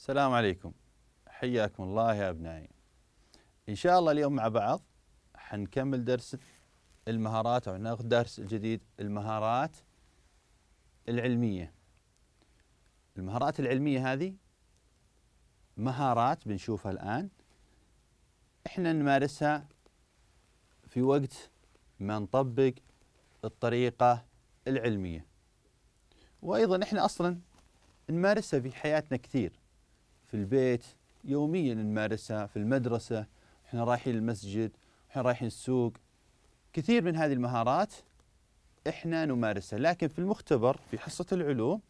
السلام عليكم حياكم الله يا أبنائي إن شاء الله اليوم مع بعض حنكمل درس المهارات أو ناخذ درس الجديد المهارات العلمية المهارات العلمية هذه مهارات بنشوفها الآن إحنا نمارسها في وقت ما نطبق الطريقة العلمية وأيضا إحنا أصلا نمارسها في حياتنا كثير في البيت يوميا نمارسها في المدرسة احنا رايحين المسجد احنا رايحين السوق كثير من هذه المهارات احنا نمارسها لكن في المختبر في حصة العلوم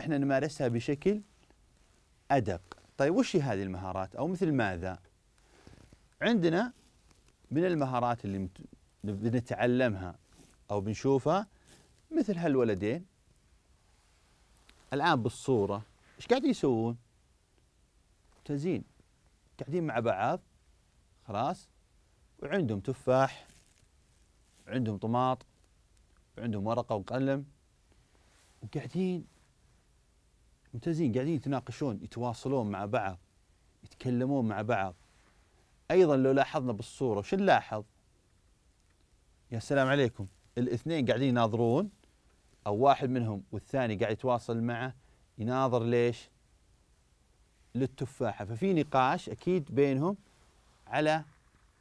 احنا نمارسها بشكل أدق طيب وش هي هذه المهارات أو مثل ماذا عندنا من المهارات اللي بنتعلمها أو بنشوفها مثل هالولدين الآن بالصورة إيش قاعد يسوون ممتازين قاعدين مع بعض خلاص وعندهم تفاح عندهم طماط عندهم ورقة وقلم وقاعدين ممتازين قاعدين يتناقشون يتواصلون مع بعض يتكلمون مع بعض أيضا لو لاحظنا بالصورة وش نلاحظ يا سلام عليكم الاثنين قاعدين يناظرون أو واحد منهم والثاني قاعد يتواصل معه يناظر ليش للتفاحة ففي نقاش أكيد بينهم على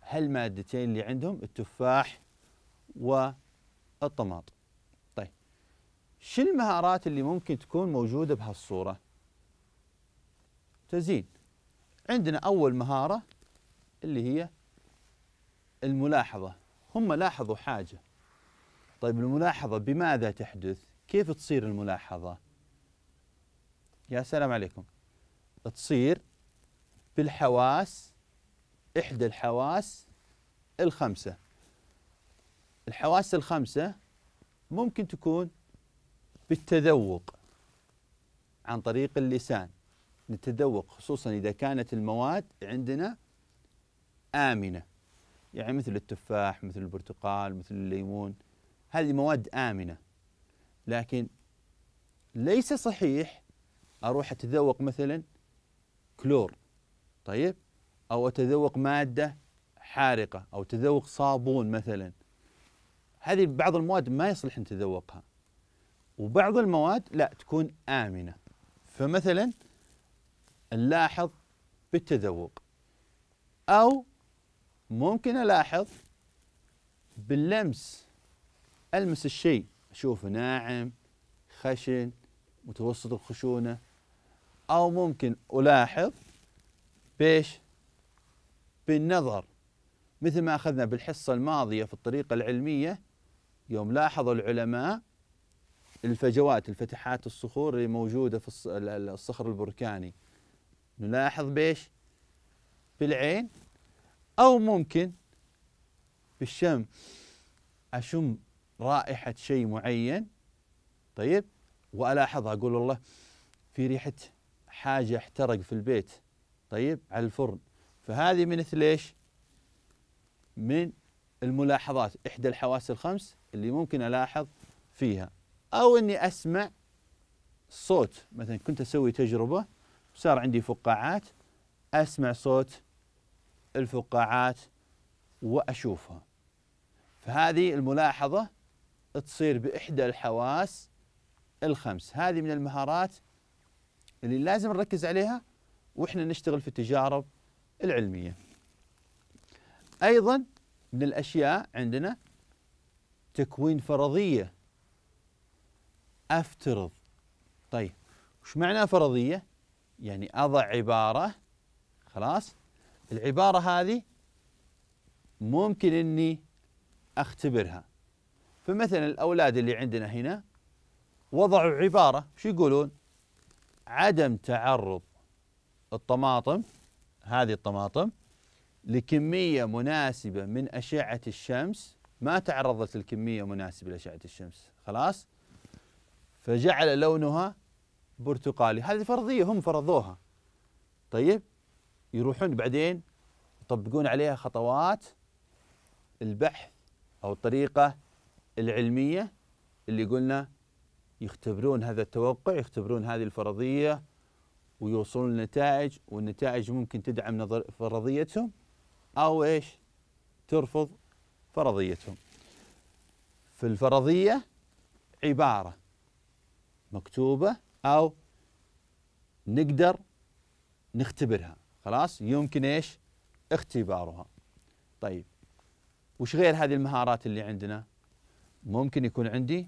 هالمادتين اللي عندهم التفاح والطماط طيب شو المهارات اللي ممكن تكون موجودة بهالصورة تزين عندنا أول مهارة اللي هي الملاحظة هم لاحظوا حاجة طيب الملاحظة بماذا تحدث كيف تصير الملاحظة يا سلام عليكم تصير بالحواس إحدى الحواس الخمسة الحواس الخمسة ممكن تكون بالتذوق عن طريق اللسان نتذوق خصوصا إذا كانت المواد عندنا آمنة يعني مثل التفاح مثل البرتقال مثل الليمون هذه مواد آمنة لكن ليس صحيح أروح أتذوق مثلا كلور طيب أو أتذوق مادة حارقة أو تذوق صابون مثلا هذه بعض المواد ما يصلح أن تذوقها وبعض المواد لا تكون آمنة فمثلا نلاحظ بالتذوق أو ممكن ألاحظ باللمس ألمس الشيء أشوفه ناعم خشن متوسط الخشونة أو ممكن ألاحظ بإيش؟ بالنظر مثل ما أخذنا بالحصة الماضية في الطريقة العلمية يوم لاحظ العلماء الفجوات الفتحات الصخور اللي موجودة في الصخر البركاني نلاحظ بإيش؟ بالعين أو ممكن بالشم أشم رائحة شيء معين طيب وألاحظها أقول والله في ريحة حاجة احترق في البيت طيب على الفرن فهذه من ليش من الملاحظات إحدى الحواس الخمس اللي ممكن ألاحظ فيها أو أني أسمع صوت مثلا كنت أسوي تجربة صار عندي فقاعات أسمع صوت الفقاعات وأشوفها فهذه الملاحظة تصير بإحدى الحواس الخمس هذه من المهارات اللي لازم نركز عليها واحنا نشتغل في التجارب العلميه. ايضا من الاشياء عندنا تكوين فرضيه افترض طيب وش معنى فرضيه؟ يعني اضع عباره خلاص العباره هذه ممكن اني اختبرها فمثلا الاولاد اللي عندنا هنا وضعوا عباره شو يقولون؟ عدم تعرض الطماطم هذه الطماطم لكمية مناسبة من أشعة الشمس ما تعرضت لكمية مناسبة لأشعة الشمس خلاص فجعل لونها برتقالي هذه فرضية هم فرضوها طيب يروحون بعدين يطبقون عليها خطوات البحث أو الطريقة العلمية اللي قلنا يختبرون هذا التوقع يختبرون هذه الفرضية ويوصلون لنتائج والنتائج ممكن تدعم نظر فرضيتهم أو إيش ترفض فرضيتهم في الفرضية عبارة مكتوبة أو نقدر نختبرها خلاص يمكن إيش اختبارها طيب وش غير هذه المهارات اللي عندنا ممكن يكون عندي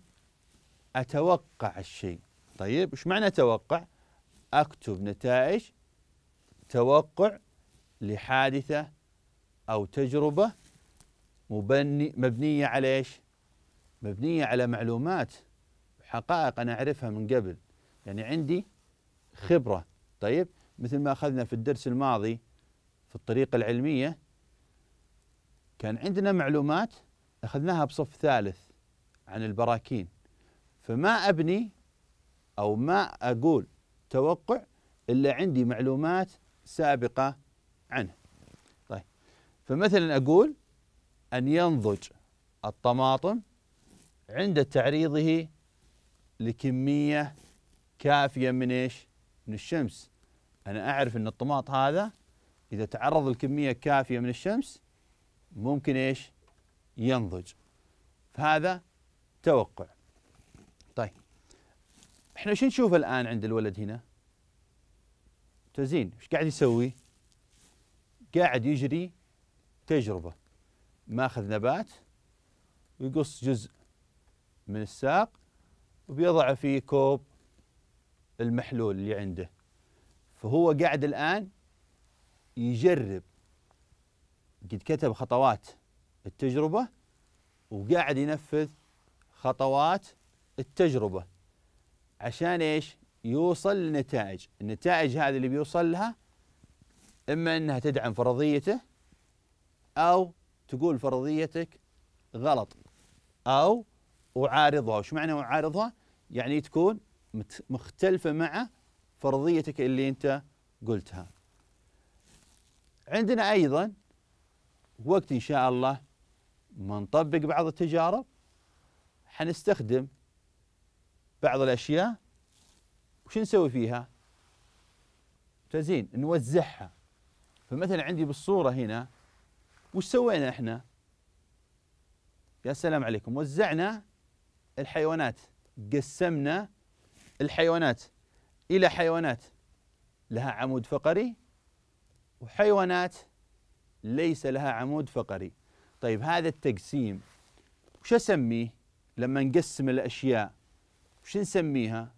اتوقع الشيء طيب ايش معنى اتوقع اكتب نتائج توقع لحادثه او تجربه مبني مبنيه على ايش مبنيه على معلومات حقائق انا اعرفها من قبل يعني عندي خبره طيب مثل ما اخذنا في الدرس الماضي في الطريقه العلميه كان عندنا معلومات اخذناها بصف ثالث عن البراكين فما أبني أو ما أقول توقع إلا عندي معلومات سابقة عنه طيب فمثلا أقول أن ينضج الطماطم عند تعريضه لكمية كافية من إيش من الشمس أنا أعرف أن الطماط هذا إذا تعرض لكمية كافية من الشمس ممكن إيش ينضج فهذا توقع احنا شو نشوف الان عند الولد هنا؟ تزين ايش قاعد يسوي؟ قاعد يجري تجربه ماخذ نبات ويقص جزء من الساق وبيضعه في كوب المحلول اللي عنده فهو قاعد الان يجرب قد كتب خطوات التجربه وقاعد ينفذ خطوات التجربه عشان ايش؟ يوصل لنتائج، النتائج هذه اللي بيوصل لها اما انها تدعم فرضيته او تقول فرضيتك غلط او اعارضها، وش معنى اعارضها؟ يعني تكون مختلفه مع فرضيتك اللي انت قلتها. عندنا ايضا وقت ان شاء الله ما نطبق بعض التجارب حنستخدم بعض الأشياء وش نسوي فيها؟ تزين طيب نوزعها فمثلا عندي بالصورة هنا وش سوينا احنا؟ يا سلام عليكم وزعنا الحيوانات قسمنا الحيوانات إلى حيوانات لها عمود فقري وحيوانات ليس لها عمود فقري طيب هذا التقسيم وش أسميه لما نقسم الأشياء شو نسميها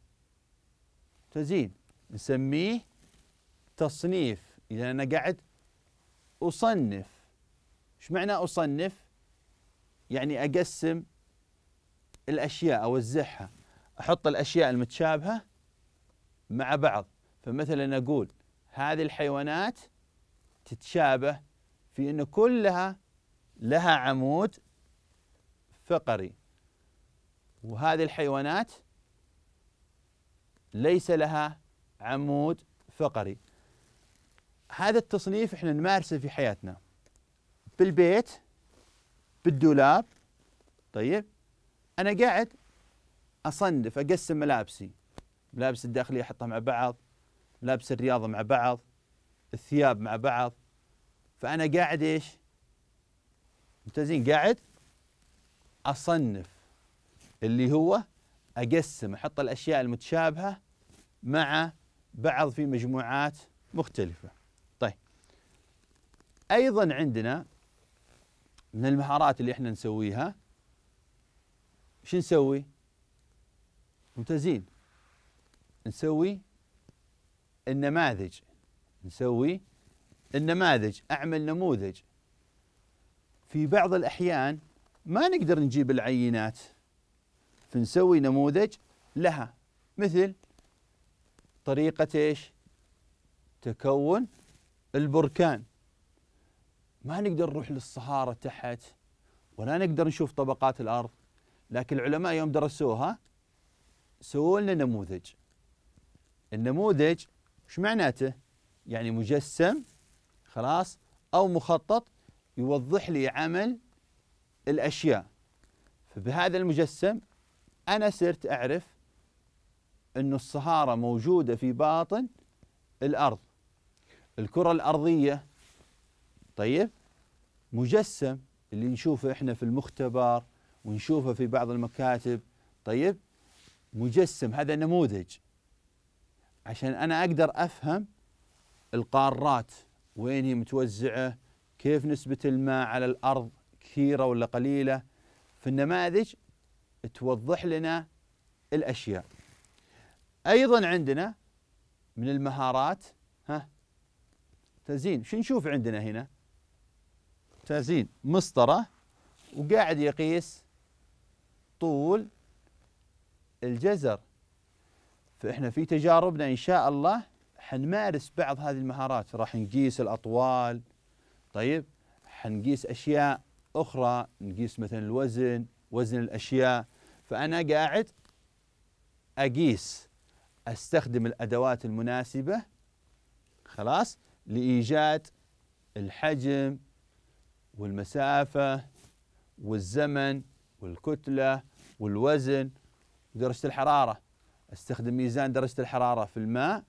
تزيين نسميه تصنيف إذا أنا قاعد أصنف إيش معنى أصنف يعني أقسم الأشياء أوزعها أحط الأشياء المتشابهة مع بعض فمثلا أقول هذه الحيوانات تتشابه في أن كلها لها عمود فقري وهذه الحيوانات ليس لها عمود فقري هذا التصنيف احنا نمارسه في حياتنا بالبيت بالدولاب طيب انا قاعد اصنف اقسم ملابسي ملابس الداخليه احطها مع بعض ملابس الرياضه مع بعض الثياب مع بعض فانا قاعد ايش ممتازين قاعد اصنف اللي هو اقسم احط الاشياء المتشابهه مع بعض في مجموعات مختلفة طيب أيضا عندنا من المهارات اللي احنا نسويها شو نسوي ممتازين نسوي النماذج نسوي النماذج أعمل نموذج في بعض الأحيان ما نقدر نجيب العينات فنسوي نموذج لها مثل طريقة ايش؟ تكون البركان ما نقدر نروح للصحارى تحت ولا نقدر نشوف طبقات الأرض لكن العلماء يوم درسوها سووا لنا نموذج النموذج ايش معناته؟ يعني مجسم خلاص أو مخطط يوضح لي عمل الأشياء فبهذا المجسم أنا صرت أعرف أن الصهارة موجودة في باطن الأرض الكرة الأرضية طيب مجسم اللي نشوفه احنا في المختبر ونشوفه في بعض المكاتب طيب مجسم هذا نموذج عشان انا اقدر افهم القارات وين هي متوزعه كيف نسبه الماء على الارض كثيره ولا قليله في النماذج توضح لنا الاشياء ايضا عندنا من المهارات ها تزيين شو نشوف عندنا هنا تزيين مسطره وقاعد يقيس طول الجزر فاحنا في تجاربنا ان شاء الله حنمارس بعض هذه المهارات راح نقيس الاطوال طيب حنقيس اشياء اخرى نقيس مثلا الوزن وزن الاشياء فانا قاعد اقيس استخدم الادوات المناسبه خلاص لايجاد الحجم والمسافه والزمن والكتله والوزن ودرجه الحراره استخدم ميزان درجه الحراره في الماء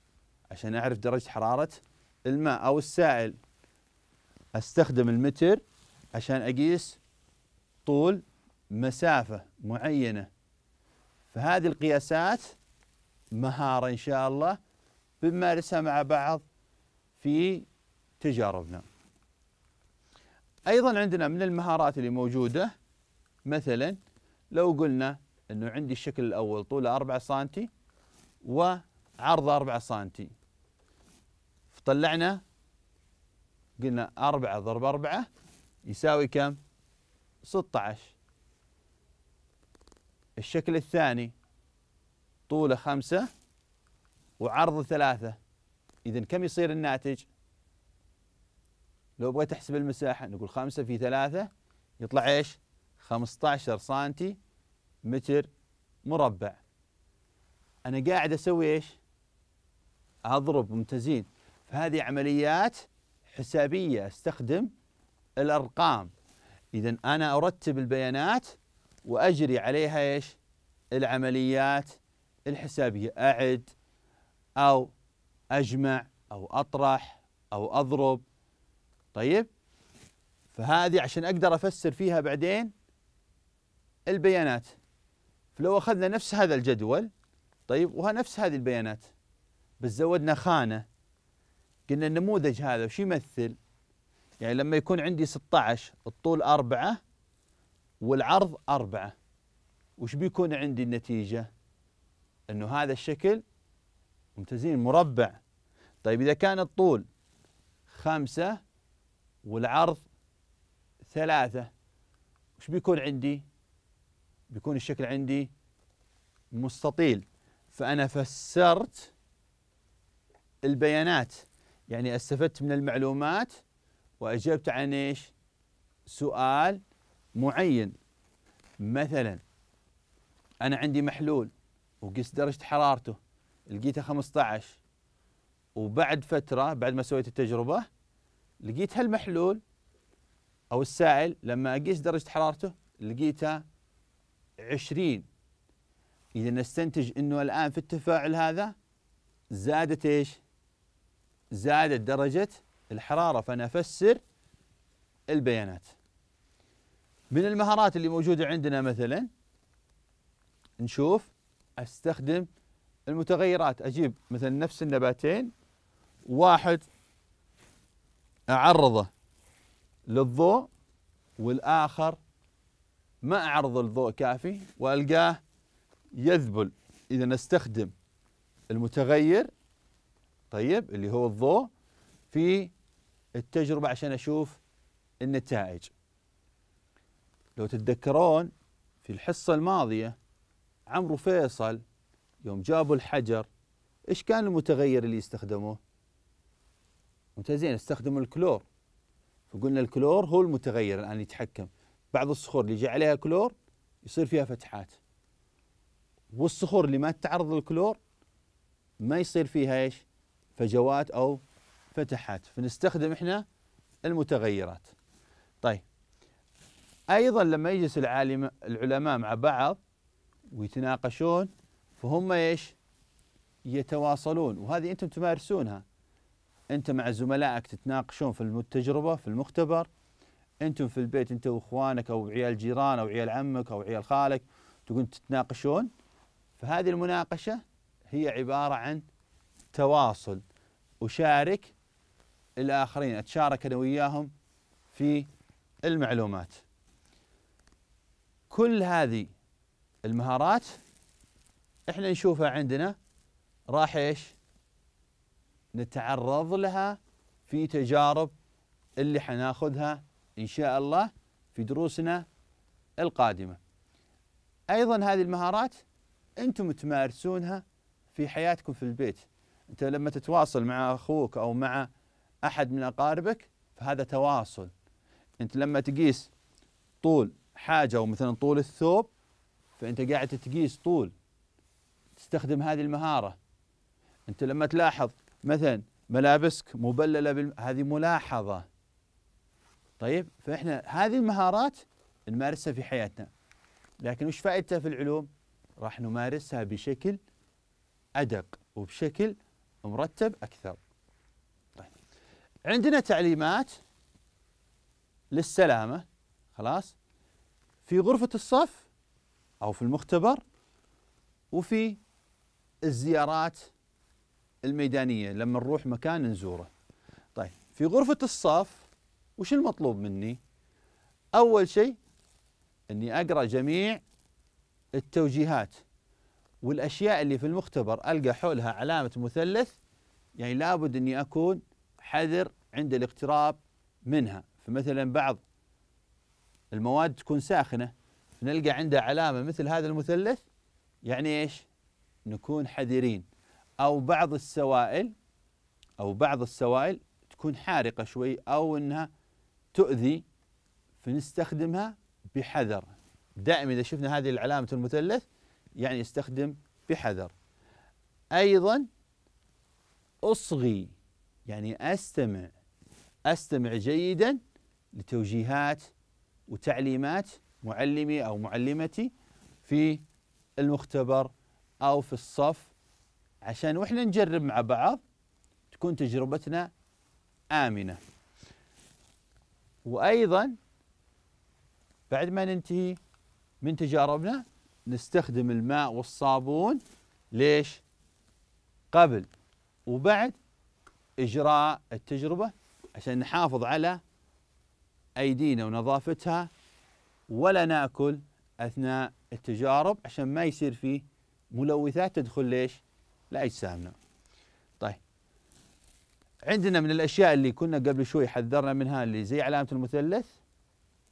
عشان اعرف درجه حراره الماء او السائل استخدم المتر عشان اقيس طول مسافه معينه فهذه القياسات مهارة إن شاء الله بنمارسها مع بعض في تجاربنا أيضا عندنا من المهارات اللي موجودة مثلا لو قلنا أنه عندي الشكل الأول طوله 4 سنتي وعرضه 4 سنتي فطلعنا قلنا 4 ضرب 4 يساوي كم 16 الشكل الثاني طوله خمسة وعرضه ثلاثة إذا كم يصير الناتج؟ لو بغيت أحسب المساحة نقول خمسة في ثلاثة يطلع إيش؟ 15 سنتي متر مربع أنا قاعد أسوي إيش؟ أضرب ممتازين فهذه عمليات حسابية استخدم الأرقام إذا أنا أرتب البيانات وأجري عليها إيش؟ العمليات الحسابية أعد أو أجمع أو أطرح أو أضرب طيب فهذه عشان أقدر أفسر فيها بعدين البيانات فلو أخذنا نفس هذا الجدول طيب ونفس هذه البيانات بس زودنا خانة قلنا النموذج هذا وش يمثل يعني لما يكون عندي 16 الطول أربعة والعرض أربعة وش بيكون عندي النتيجة انه هذا الشكل ممتازين مربع طيب اذا كان الطول خمسة والعرض ثلاثة وش بيكون عندي؟ بيكون الشكل عندي مستطيل فأنا فسرت البيانات يعني استفدت من المعلومات وأجبت عن إيش؟ سؤال معين مثلا أنا عندي محلول وقيس درجه حرارته لقيتها 15 وبعد فتره بعد ما سويت التجربه لقيت هالمحلول او السائل لما اقيس درجه حرارته لقيتها 20 اذا نستنتج انه الان في التفاعل هذا زادت ايش؟ زادت درجه الحراره فانا افسر البيانات من المهارات اللي موجوده عندنا مثلا نشوف استخدم المتغيرات اجيب مثلا نفس النباتين واحد اعرضه للضوء والاخر ما اعرض الضوء كافي والقاه يذبل اذا استخدم المتغير طيب اللي هو الضوء في التجربه عشان اشوف النتائج لو تتذكرون في الحصه الماضيه عمرو فيصل يوم جابوا الحجر ايش كان المتغير اللي يستخدموه؟ ممتازين استخدموا الكلور فقلنا الكلور هو المتغير الان يتحكم بعض الصخور اللي جاء عليها كلور يصير فيها فتحات والصخور اللي ما تتعرض للكلور ما يصير فيها ايش؟ فجوات او فتحات فنستخدم احنا المتغيرات. طيب ايضا لما يجلس العالم العلماء مع بعض ويتناقشون فهم ايش؟ يتواصلون وهذه انتم تمارسونها انت مع زملائك تتناقشون في التجربه في المختبر انتم في البيت انت واخوانك او عيال جيران او عيال عمك او عيال خالك تقول تتناقشون فهذه المناقشه هي عباره عن تواصل اشارك الاخرين اتشارك انا وياهم في المعلومات كل هذه المهارات احنا نشوفها عندنا راح ايش؟ نتعرض لها في تجارب اللي حناخذها ان شاء الله في دروسنا القادمه. ايضا هذه المهارات انتم تمارسونها في حياتكم في البيت. انت لما تتواصل مع اخوك او مع احد من اقاربك فهذا تواصل. انت لما تقيس طول حاجه او مثلا طول الثوب فأنت قاعد تقيس طول تستخدم هذه المهارة أنت لما تلاحظ مثلا ملابسك مبللة بالم... هذه ملاحظة طيب فإحنا هذه المهارات نمارسها في حياتنا لكن وش فائدتها في العلوم راح نمارسها بشكل أدق وبشكل مرتب أكثر طيب. عندنا تعليمات للسلامة خلاص في غرفة الصف أو في المختبر وفي الزيارات الميدانية لما نروح مكان نزوره طيب في غرفة الصف وش المطلوب مني أول شيء أني أقرأ جميع التوجيهات والأشياء اللي في المختبر ألقى حولها علامة مثلث يعني لابد أني أكون حذر عند الاقتراب منها فمثلا بعض المواد تكون ساخنة نلقى عنده علامة مثل هذا المثلث يعني إيش نكون حذرين أو بعض السوائل أو بعض السوائل تكون حارقة شوي أو أنها تؤذي فنستخدمها بحذر دائما إذا شفنا هذه العلامة المثلث يعني استخدم بحذر أيضا أصغي يعني أستمع أستمع جيدا لتوجيهات وتعليمات معلمي أو معلمتي في المختبر أو في الصف عشان وإحنا نجرب مع بعض تكون تجربتنا آمنة وأيضا بعد ما ننتهي من تجاربنا نستخدم الماء والصابون ليش؟ قبل وبعد إجراء التجربة عشان نحافظ على أيدينا ونظافتها ولا ناكل اثناء التجارب عشان ما يصير فيه ملوثات تدخل ليش؟ لاجسامنا. طيب عندنا من الاشياء اللي كنا قبل شوي حذرنا منها اللي زي علامه المثلث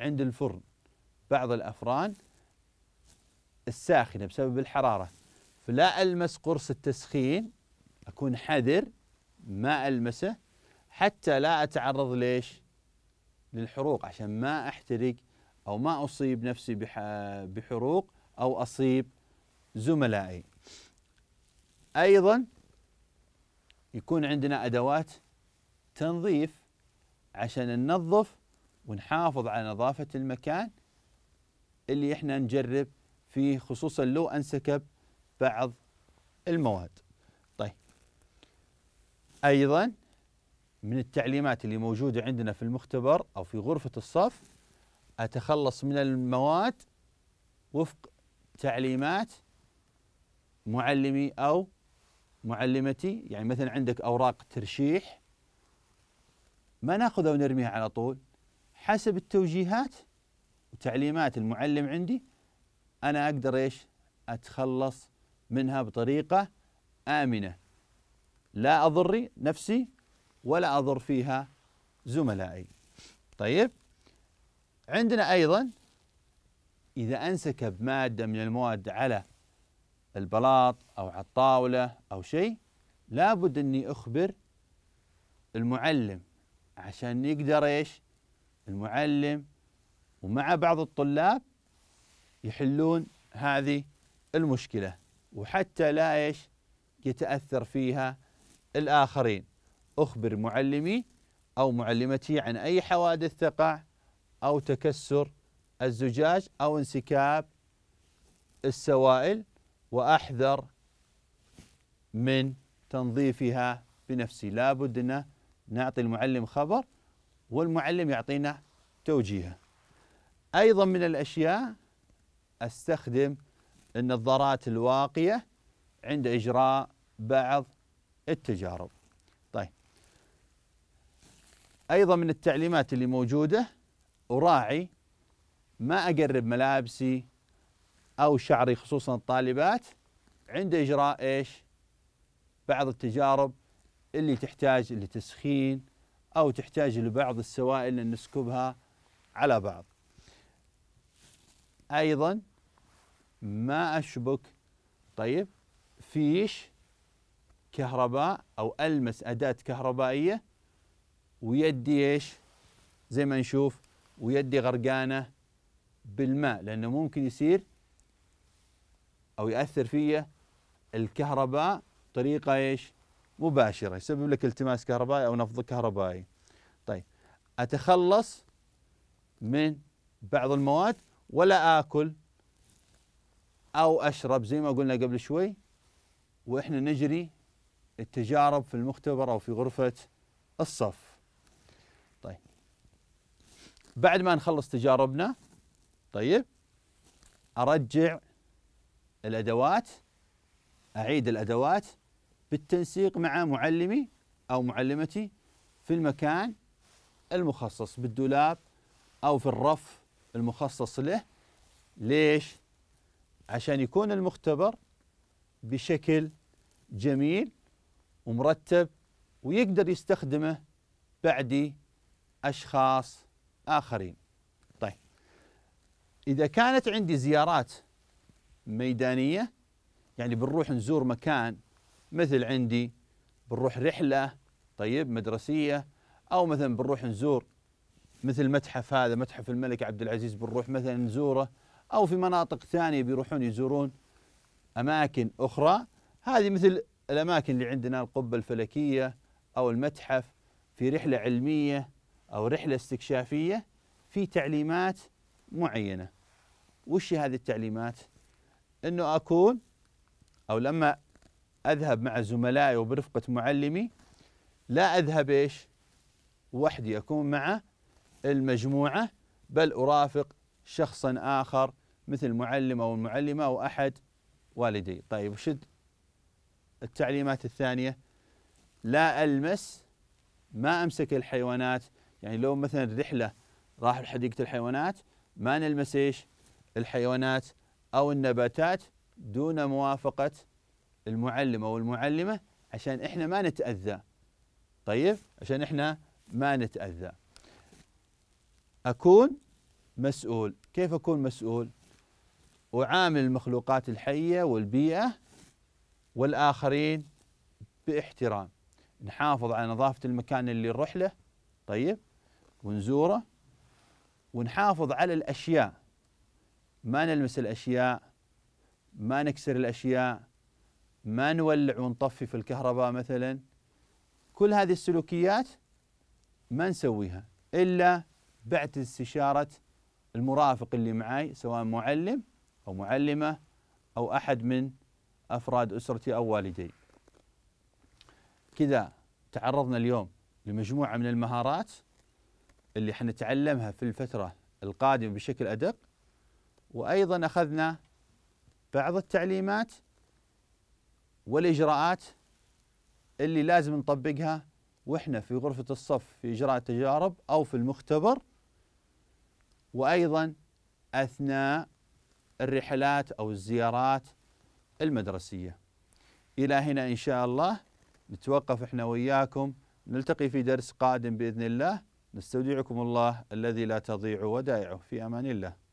عند الفرن بعض الافران الساخنه بسبب الحراره فلا المس قرص التسخين اكون حذر ما المسه حتى لا اتعرض ليش؟ للحروق عشان ما احترق أو ما أصيب نفسي بحروق أو أصيب زملائي أيضا يكون عندنا أدوات تنظيف عشان ننظف ونحافظ على نظافة المكان اللي احنا نجرب فيه خصوصا لو انسكب بعض المواد طيب ايضا من التعليمات اللي موجوده عندنا في المختبر او في غرفه الصف أتخلص من المواد وفق تعليمات معلمي أو معلمتي يعني مثلا عندك أوراق ترشيح ما ناخذها ونرميها على طول حسب التوجيهات وتعليمات المعلم عندي أنا أقدر إيش أتخلص منها بطريقة آمنة لا أضر نفسي ولا أضر فيها زملائي طيب عندنا أيضا إذا أنسكب مادة من المواد على البلاط أو على الطاولة أو شيء لابد أني أخبر المعلم عشان يقدر إيش المعلم ومع بعض الطلاب يحلون هذه المشكلة وحتى لا إيش يتأثر فيها الآخرين أخبر معلمي أو معلمتي عن أي حوادث تقع أو تكسر الزجاج أو انسكاب السوائل وأحذر من تنظيفها بنفسي لا بد أن نعطي المعلم خبر والمعلم يعطينا توجيهه أيضا من الأشياء أستخدم النظارات الواقية عند إجراء بعض التجارب طيب أيضا من التعليمات اللي موجودة أراعي ما أقرب ملابسي أو شعري خصوصا الطالبات عند إجراء إيش بعض التجارب اللي تحتاج لتسخين أو تحتاج لبعض السوائل أن نسكبها على بعض أيضا ما أشبك طيب فيش كهرباء أو ألمس أداة كهربائية ويدي إيش زي ما نشوف ويدي غرقانة بالماء لأنه ممكن يصير أو يأثر فيه الكهرباء بطريقة إيش مباشرة يسبب لك التماس كهربائي أو نفض كهربائي طيب أتخلص من بعض المواد ولا آكل أو أشرب زي ما قلنا قبل شوي وإحنا نجري التجارب في المختبر أو في غرفة الصف بعد ما نخلص تجاربنا طيب ارجع الادوات اعيد الادوات بالتنسيق مع معلمي او معلمتي في المكان المخصص بالدولاب او في الرف المخصص له ليش؟ عشان يكون المختبر بشكل جميل ومرتب ويقدر يستخدمه بعدي اشخاص آخرين طيب إذا كانت عندي زيارات ميدانية يعني بنروح نزور مكان مثل عندي بنروح رحلة طيب مدرسية أو مثلا بنروح نزور مثل متحف هذا متحف الملك عبد العزيز بنروح مثلا نزوره أو في مناطق ثانية بيروحون يزورون أماكن أخرى هذه مثل الأماكن اللي عندنا القبة الفلكية أو المتحف في رحلة علمية أو رحلة استكشافية في تعليمات معينة وش هذه التعليمات أنه أكون أو لما أذهب مع زملائي وبرفقة معلمي لا أذهب إيش وحدي أكون مع المجموعة بل أرافق شخصا آخر مثل معلم أو المعلمة أو أحد والدي طيب وش التعليمات الثانية لا ألمس ما أمسك الحيوانات يعني لو مثلا رحلة راح لحديقة الحيوانات ما نلمس ايش؟ الحيوانات أو النباتات دون موافقة المعلم أو المعلمة عشان احنا ما نتأذى طيب؟ عشان احنا ما نتأذى أكون مسؤول كيف أكون مسؤول؟ أعامل المخلوقات الحية والبيئة والآخرين باحترام نحافظ على نظافة المكان اللي نروح له طيب ونزوره ونحافظ على الأشياء ما نلمس الأشياء ما نكسر الأشياء ما نولع ونطفي في الكهرباء مثلا كل هذه السلوكيات ما نسويها إلا بعد استشارة المرافق اللي معي سواء معلم أو معلمة أو أحد من أفراد أسرتي أو والدي كذا تعرضنا اليوم لمجموعة من المهارات اللي حنتعلمها في الفترة القادمة بشكل أدق وأيضا أخذنا بعض التعليمات والإجراءات اللي لازم نطبقها وإحنا في غرفة الصف في إجراء التجارب أو في المختبر وأيضا أثناء الرحلات أو الزيارات المدرسية إلى هنا إن شاء الله نتوقف إحنا وإياكم نلتقي في درس قادم بإذن الله نستودعكم الله الذي لا تضيع ودائعه في امان الله